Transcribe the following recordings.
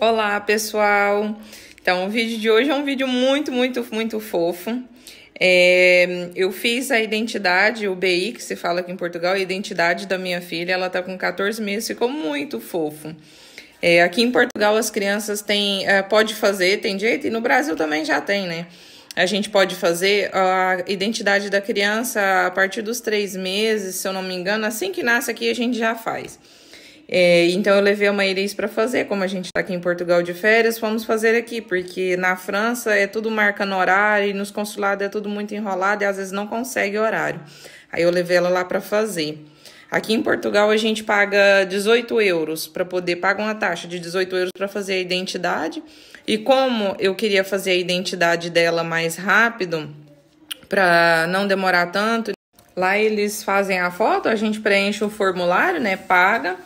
Olá, pessoal! Então, o vídeo de hoje é um vídeo muito, muito, muito fofo. É, eu fiz a identidade, o BI, que se fala aqui em Portugal, a identidade da minha filha. Ela tá com 14 meses, ficou muito fofo. É, aqui em Portugal as crianças têm, é, pode fazer, tem jeito, e no Brasil também já tem, né? A gente pode fazer a identidade da criança a partir dos três meses, se eu não me engano. Assim que nasce aqui, a gente já faz. É, então eu levei a Mairis para fazer, como a gente está aqui em Portugal de férias, fomos fazer aqui, porque na França é tudo marca no horário e nos consulados é tudo muito enrolado e às vezes não consegue horário. Aí eu levei ela lá para fazer. Aqui em Portugal a gente paga 18 euros para poder pagar uma taxa de 18 euros para fazer a identidade. E como eu queria fazer a identidade dela mais rápido, para não demorar tanto, lá eles fazem a foto, a gente preenche o formulário, né? Paga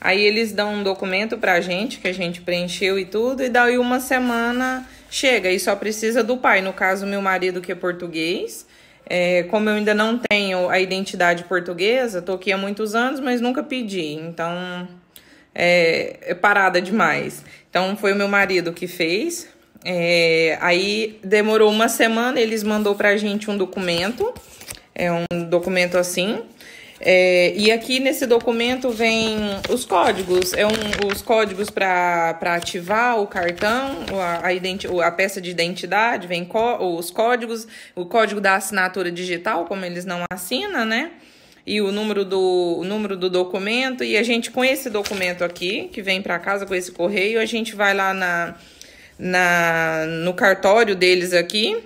Aí eles dão um documento pra gente, que a gente preencheu e tudo, e daí uma semana chega e só precisa do pai. No caso, meu marido que é português. É, como eu ainda não tenho a identidade portuguesa, tô aqui há muitos anos, mas nunca pedi. Então, é, é parada demais. Então, foi o meu marido que fez. É, aí demorou uma semana, eles mandou pra gente um documento. É um documento assim. É, e aqui nesse documento vem os códigos, é um, os códigos para ativar o cartão, a, a, a peça de identidade, vem os códigos, o código da assinatura digital, como eles não assinam, né? E o número do o número do documento. E a gente, com esse documento aqui, que vem para casa com esse correio, a gente vai lá na, na, no cartório deles aqui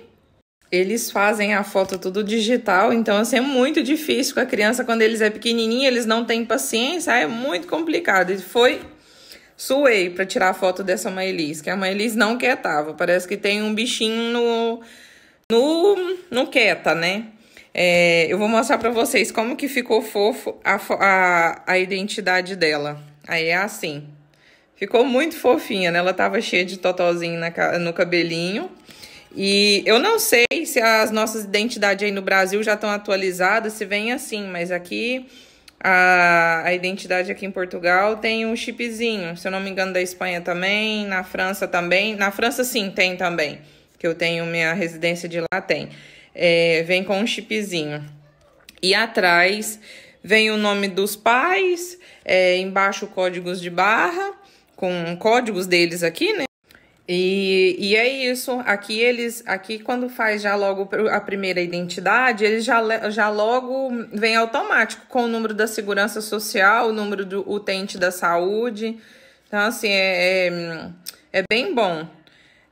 eles fazem a foto tudo digital, então assim, é muito difícil com a criança quando eles é pequenininho, eles não têm paciência, ah, é muito complicado. E foi suei para tirar a foto dessa mãe que a mãe Elis não quietava, parece que tem um bichinho no no, no quieta, né? É, eu vou mostrar para vocês como que ficou fofo a, a, a identidade dela. Aí é assim. Ficou muito fofinha, né? Ela tava cheia de totozinho na, no cabelinho. E eu não sei se as nossas identidades aí no Brasil já estão atualizadas, se vem assim, mas aqui a, a identidade aqui em Portugal tem um chipzinho, se eu não me engano, da Espanha também, na França também. Na França sim tem também, que eu tenho minha residência de lá tem. É, vem com um chipzinho. E atrás vem o nome dos pais, é, embaixo códigos de barra, com códigos deles aqui, né? E, e é isso. Aqui eles, aqui quando faz já logo a primeira identidade, eles já, já logo vem automático com o número da segurança social, o número do utente da saúde. Então, assim, é, é, é bem bom.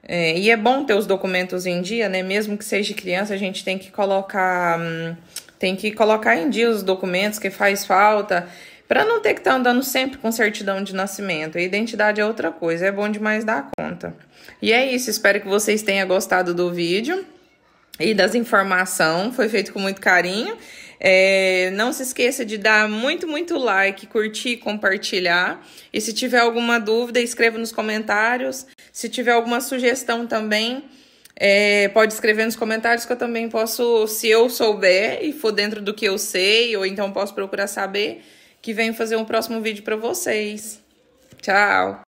É, e é bom ter os documentos em dia, né? Mesmo que seja criança, a gente tem que colocar. Hum, tem que colocar em dia os documentos que faz falta. Para não ter que estar tá andando sempre com certidão de nascimento, a identidade é outra coisa, é bom demais dar conta. E é isso, espero que vocês tenham gostado do vídeo e das informações, foi feito com muito carinho. É, não se esqueça de dar muito, muito like, curtir, compartilhar. E se tiver alguma dúvida, escreva nos comentários. Se tiver alguma sugestão também, é, pode escrever nos comentários que eu também posso, se eu souber e for dentro do que eu sei, ou então posso procurar saber, que venho fazer um próximo vídeo para vocês. Tchau!